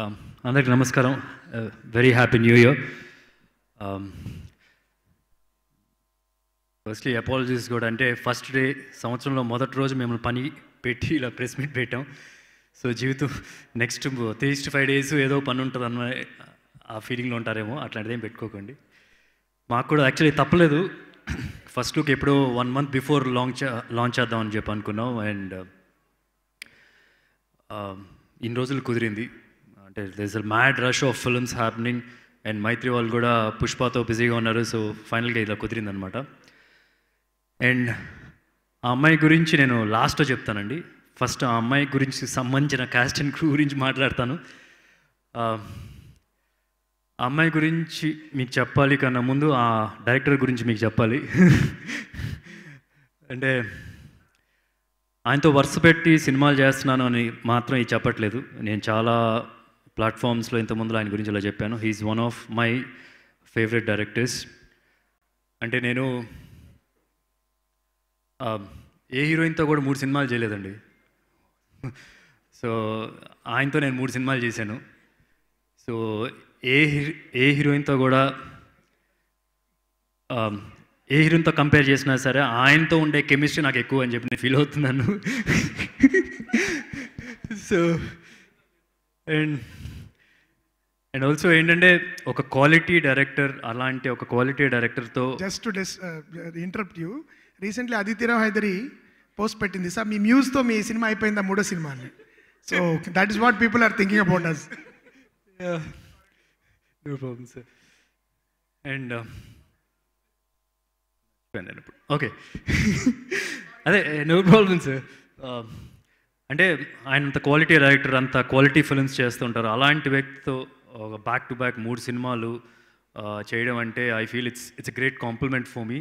Um, అందరికి నమస్కారం very happy new year firstly apologies కూడా అంటే ఫస్ట్ డే సంవత్సరంలో మొదటి రోజు మేము పని పెట్టి ఇలా ప్రెస్ మీట్ పెట్టాం సో జీవితం నెక్స్ట్ త్రీ ఫైవ్ డేస్ ఏదో పని ఉంటుంది అన్న ఆ ఫీలింగ్లో ఉంటారేమో అట్లాంటిది ఏం పెట్టుకోకండి మాకు కూడా యాక్చువల్లీ తప్పలేదు ఫస్ట్ లుక్ ఎప్పుడో one month before launch launch చేద్దామని చెప్పి అనుకున్నాం అండ్ um, ఇన్ని రోజులు కుదిరింది అంటే there's a mad rush of films happening and Mythri వాళ్ళు కూడా పుష్పతో బిజీగా ఉన్నారు సో ఫైనల్గా ఇలా కుదిరింది అనమాట అండ్ ఆ అమ్మాయి గురించి నేను లాస్ట్లో చెప్తానండి ఫస్ట్ ఆ అమ్మాయి గురించి సంబంధించిన క్యాస్ట్ అండ్ క్రూ గురించి మాట్లాడతాను ఆ అమ్మాయి గురించి మీకు చెప్పాలి కన్నా ముందు ఆ డైరెక్టర్ గురించి మీకు చెప్పాలి అంటే ఆయనతో వర్స పెట్టి సినిమాలు చేస్తున్నాను అని మాత్రం ఇది చెప్పట్లేదు నేను చాలా ప్లాట్ఫామ్స్లో ముందు ఆయన గురించి ఇలా చెప్పాను he's one of my favourite directors అంటే నేను ఏ హీరోయిన్తో కూడా మూడు సినిమాలు చేయలేదండి సో ఆయనతో నేను మూడు సినిమాలు చేశాను సో ఏ ఏ హీరోయిన్తో కూడా ఏ హీరోయిన్తో కంపేర్ చేసినా సరే ఆయనతో ఉండే కెమిస్ట్రీ నాకు ఎక్కువ అని చెప్పి నేను ఫీల్ అవుతున్నాను సో అండ్ అండ్ ఆల్సో ఏంటంటే ఒక క్వాలిటీ డైరెక్టర్ అలాంటి ఒక క్వాలిటీ డైరెక్టర్తో జస్ట్ టు డెస్ you recently Aditi Rao Hydari post పెట్టింది సార్ మీ మ్యూజ్తో మీ సినిమా అయిపోయిందా మూడో సినిమా అని so that is what people are thinking about us no sir and okay అదే నో ప్రాబ్లమ్స్ సార్ అంటే ఆయన అంత క్వాలిటీ డైరెక్టర్ అంత క్వాలిటీ ఫిల్మ్స్ చేస్తుంటారు అలాంటి వ్యక్తితో ఒక బ్యాక్ టు బ్యాక్ మూడు సినిమాలు చేయడం అంటే I feel it's it's great compliment for me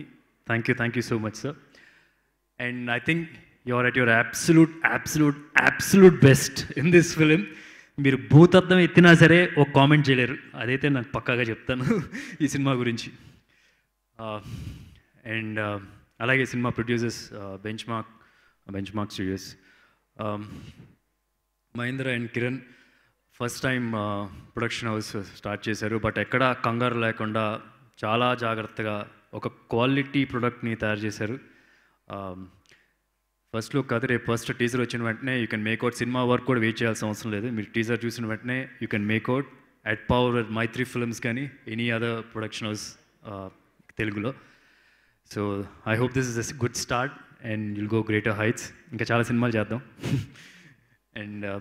thank you thank you so much sir and I think your at your absolute absolute absolute best in this film మీరు భూతత్వం ఎత్తినా సరే ఒక comment చేయలేరు అదైతే నాకు పక్కాగా చెప్తాను ఈ సినిమా గురించి అండ్ అలాగే సినిమా producers benchmark benchmark studios Mahendra and Kiran first time production house start చేశారు బట్ ఎక్కడ కంగారు లేకుండా చాలా జాగ్రత్తగా ఒక క్వాలిటీ ప్రొడక్ట్ని తయారు చేశారు ఫస్ట్ um, లుక్ కాదు రేపు ఫస్ట్ టీజర్ వచ్చిన వెంటనే యూ కెన్ మేక్ అవుట్ సినిమా వర్క్ కూడా వెయిట్ చేయాల్సిన అవసరం లేదు మీరు టీజర్ చూసిన వెంటనే you can make out at par Mythri films కానీ ఎనీ అదర్ ప్రొడక్షన్ హౌస్ తెలుగులో so I hope this is as good start and you'll go greater heights ఇంకా చాలా సినిమాలు చేద్దాం అండ్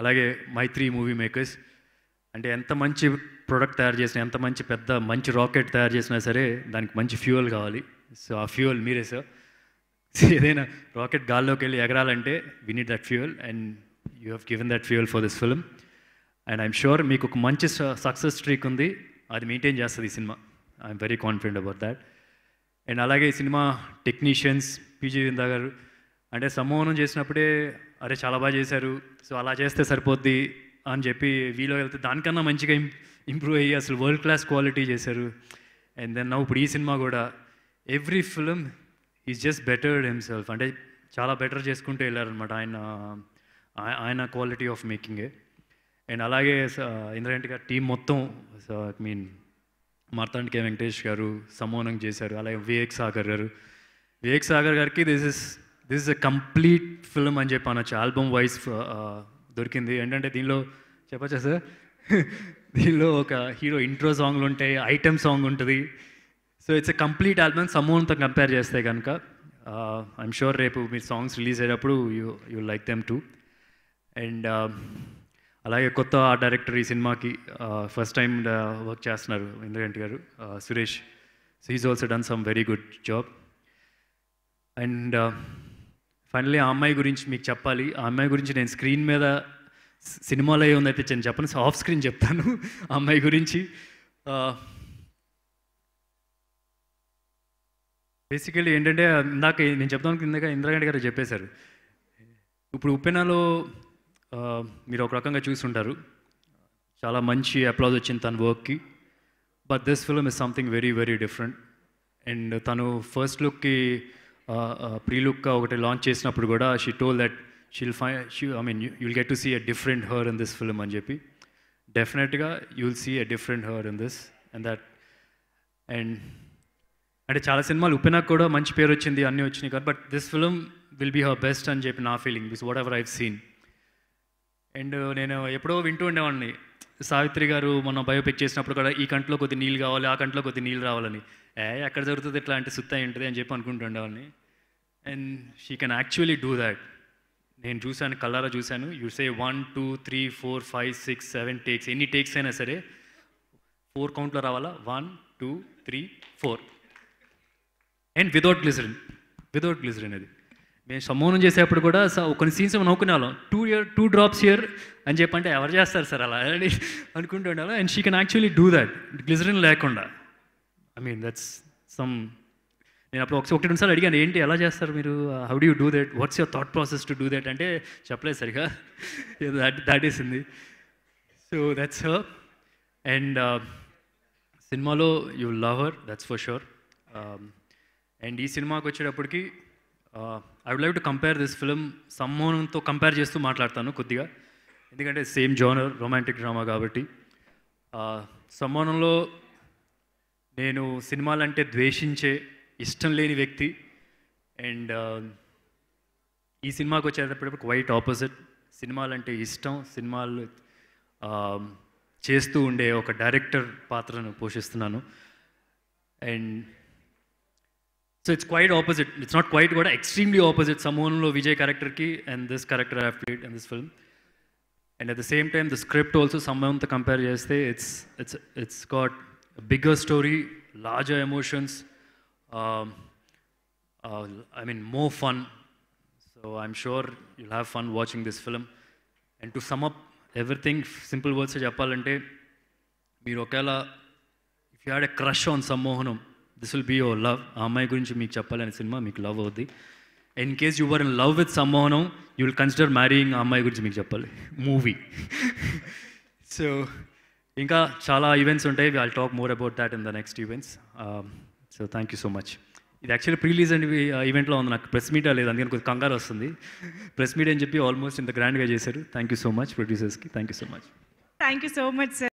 అలాగే మైత్రి మూవీ మేకర్స్ అంటే ఎంత మంచి ప్రోడక్ట్ తయారు చేసినా ఎంత మంచి పెద్ద మంచి రాకెట్ తయారు చేసినా సరే దానికి మంచి ఫ్యూయల్ కావాలి సో ఆ ఫ్యూయల్ మీరే సార్ ఏదైనా రాకెట్ గాల్లోకి వెళ్ళి ఎగరాలంటే we need that fuel and you have given that fuel for this film and I'm sure మీకు ఒక మంచి సక్సెస్ స్ట్రీక్ ఉంది అది మెయింటైన్ చేస్తుంది ఈ సినిమా I'm very confident about that and అలాగే ఈ సినిమా టెక్నీషియన్స్ పీజీ విందా గారు అంటే సమ్మోహనం చేసినప్పుడే అరే చాలా బాగా చేశారు సో అలా చేస్తే సరిపోద్ది అని చెప్పి వీలో వెళ్తే దానికన్నా మంచిగా ఇంప్రూవ్ అయ్యి అసలు వరల్డ్ క్లాస్ క్వాలిటీ చేశారు అండ్ దెన్ నా ఇప్పుడు ఈ సినిమా కూడా every film is just bettered himself అంటే చాలా బెటర్ చేసుకుంటూ వెళ్ళారనమాట ఆయన ఆయన క్వాలిటీ ఆఫ్ మేకింగే అండ్ అలాగే ఇంద్రగంటి గారి టీం మొత్తం ఐ మీన్ మార్తాండ్ కే వెంకటేష్ గారు సమోనం చేశారు అలాగే వివేక్ సాగర్ గారు వివేక్ సాగర్ గారికి this is this is a complete film అని చెప్పి అనొచ్చు ఆల్బమ్ వైజ్ uh, దొరికింది ఏంటంటే దీనిలో చెప్పచ్చా సార్ దీనిలో ఒక హీరో ఇంట్రో సాంగ్లు ఉంటాయి ఐటెం సాంగ్ ఉంటుంది so it's a complete album సమూహంతో కంపేర్ చేస్తే కనుక ఐఎమ్ షూర్ రేపు మీరు సాంగ్స్ రిలీజ్ అయ్యేటప్పుడు you you like them too and అలాగే కొత్త డైరెక్టర్ ఈ సినిమాకి ఫస్ట్ టైం వర్క్ చేస్తున్నారు ఇంద్రగంటి గారు uh, Suresh so is also done some very good job and finally ఆ అమ్మాయి గురించి మీకు చెప్పాలి ఆ అమ్మాయి గురించి నేను స్క్రీన్ మీద సినిమాలో ఏముందైతే నేను చెప్పను ఆఫ్ స్క్రీన్ చెప్తాను ఆ అమ్మాయి గురించి బేసికలీ ఏంటంటే ఇందాక నేను చెప్తాను ఇందాక ఇందిరాగాంధీ గారు చెప్పేశారు ఇప్పుడు ఉప్పెనాలో మీరు ఒక రకంగా ఉంటారు చాలా మంచి అప్లాజ్ వచ్చింది తన వర్క్కి but this film is something very very different and తను ఫస్ట్ లుక్కి ప్రీలుక్కా ఒకటి లాంచ్ చేసినప్పుడు కూడా షీ టోల్ దట్ షీల్ ఫై she I mean you'll get to see a different her in this film అని చెప్పి డెఫినెట్గా you'll see a different her in this and that and అంటే చాలా సినిమాలు ఉపెనాకు కూడా మంచి పేరు వచ్చింది అన్నీ వచ్చినాయి కదా but this film will be her best అని చెప్పి నా ఫీలింగ్ బిస్ whatever I've seen and నేను ఎప్పుడో వింటూ ఉండేవాడిని సావిత్రి గారు మనం బయోపిక్ చేసినప్పుడు కూడా ఈ కంట్లో కొద్ది నీళ్ళు కావాలి ఆ కంట్లో కొద్ది నీళ్ళు రావాలని ఏ ఎక్కడ జరుగుతుంది ఇట్లా అంటే సుత్త ఉంటుంది అని చెప్పి అనుకుంటుండే and she can actually do that నేను చూశాను కళ్ళారా చూశాను you say one two three four five six seven takes ఎన్ని టేక్స్ అయినా సరే ఫోర్ కౌంట్లో రావాలా one two three four and without glycerin without glycerin అది మేము సమూహం చేసేప్పుడు కూడా కొన్ని సీన్స్ వాళ్ళం two tear two drops tear అని చెప్పంటే ఎవరు చేస్తారు సార్ అలా అని అనుకుంటూ ఉండాలి and she can actually do that glycerin లేకుండా ఐ మీన్ దట్స్ సమ్ నేను అప్పుడు ఒకసారి ఒకటి రెండుసార్లు అడిగాను ఏంటి ఎలా చేస్తారు మీరు how do you do that what's your thought process to do that అంటే చెప్పలేదు సరిగా దాట్ దాటేసింది సో దట్స్ అండ్ సినిమాలో you love her that's for sure and ఈ సినిమాకి వచ్చేటప్పటికి I would like to compare this film సమ్మోన్తో కంపేర్ చేస్తూ మాట్లాడతాను కొద్దిగా ఎందుకంటే సేమ్ జోనర్ రొమాంటిక్ డ్రామా కాబట్టి సమ్మోనంలో uh, నేను సినిమాలంటే ద్వేషించే ఇష్టం లేని వ్యక్తి అండ్ uh, ఈ సినిమాకి వచ్చేటప్పుడు వైట్ ఆపోజిట్ సినిమాలంటే ఇష్టం సినిమాలు um, చేస్తూ ఉండే ఒక డైరెక్టర్ పాత్రను పోషిస్తున్నాను and So it's quite opposite. It's not quite but extremely opposite Samonlo Vijay character ki and this character I've played in this film. And at the same time, the script also someone to compare yesterday. it's, it's, it's got a bigger story, larger emotions, um, uh, I mean, more fun. So I'm sure you'll have fun watching this film. And to sum up everything, simple words, మీరు ఒకవేళ If you had a crush on Sammohanam this will be your love ఆ అమ్మాయి గురించి మీకు చెప్పాలని సినిమా మీకు love అవుద్ది in case your in love with Sammohanam you will consider marrying ఆ అమ్మాయి గురించి మీకు చెప్పాలి మూవీ సో ఇంకా చాలా ఈవెంట్స్ ఉంటాయి I'll talk more about that in the next events so thank you so much ఇది యాక్చువల్లీ ప్రీలీజ్ అండ్ ఈవెంట్లో ఉంది నాకు ప్రెస్ మీట్ లేదు అందుకని కొంచెం కంగారు వస్తుంది ప్రెస్ మీట్ అని చెప్పి ఆల్మోస్ట్ ఇంత గ్రాండ్గా చేశారు థ్యాంక్ యూ సో మచ్ ప్రొడ్యూసర్స్కి thank you so much thank you so much sir